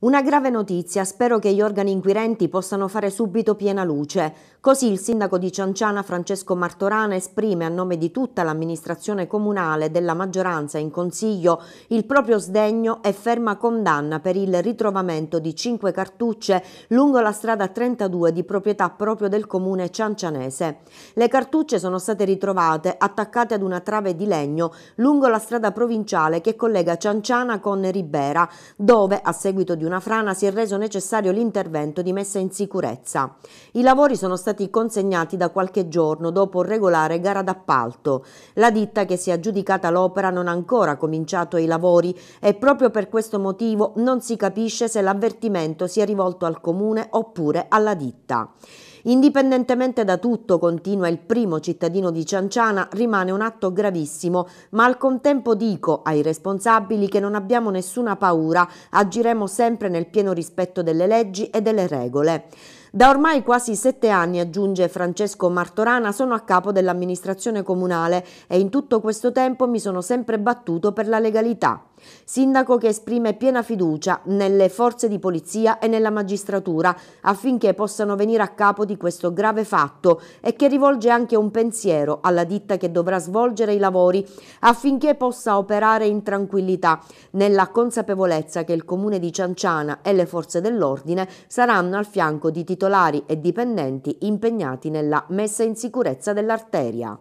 Una grave notizia, spero che gli organi inquirenti possano fare subito piena luce. Così il sindaco di Cianciana Francesco Martorana esprime a nome di tutta l'amministrazione comunale della maggioranza in consiglio il proprio sdegno e ferma condanna per il ritrovamento di cinque cartucce lungo la strada 32 di proprietà proprio del comune ciancianese. Le cartucce sono state ritrovate attaccate ad una trave di legno lungo la strada provinciale che collega Cianciana con Ribera, dove a seguito di una frana si è reso necessario l'intervento di messa in sicurezza. I lavori sono stati consegnati da qualche giorno dopo regolare gara d'appalto. La ditta che si è aggiudicata l'opera non ha ancora cominciato i lavori e proprio per questo motivo non si capisce se l'avvertimento sia rivolto al comune oppure alla ditta. Indipendentemente da tutto, continua il primo cittadino di Cianciana, rimane un atto gravissimo, ma al contempo dico ai responsabili che non abbiamo nessuna paura, agiremo sempre nel pieno rispetto delle leggi e delle regole. Da ormai quasi sette anni, aggiunge Francesco Martorana, sono a capo dell'amministrazione comunale e in tutto questo tempo mi sono sempre battuto per la legalità. Sindaco che esprime piena fiducia nelle forze di polizia e nella magistratura affinché possano venire a capo di questo grave fatto e che rivolge anche un pensiero alla ditta che dovrà svolgere i lavori affinché possa operare in tranquillità nella consapevolezza che il comune di Cianciana e le forze dell'ordine saranno al fianco di titolari titolari e dipendenti impegnati nella messa in sicurezza dell'arteria.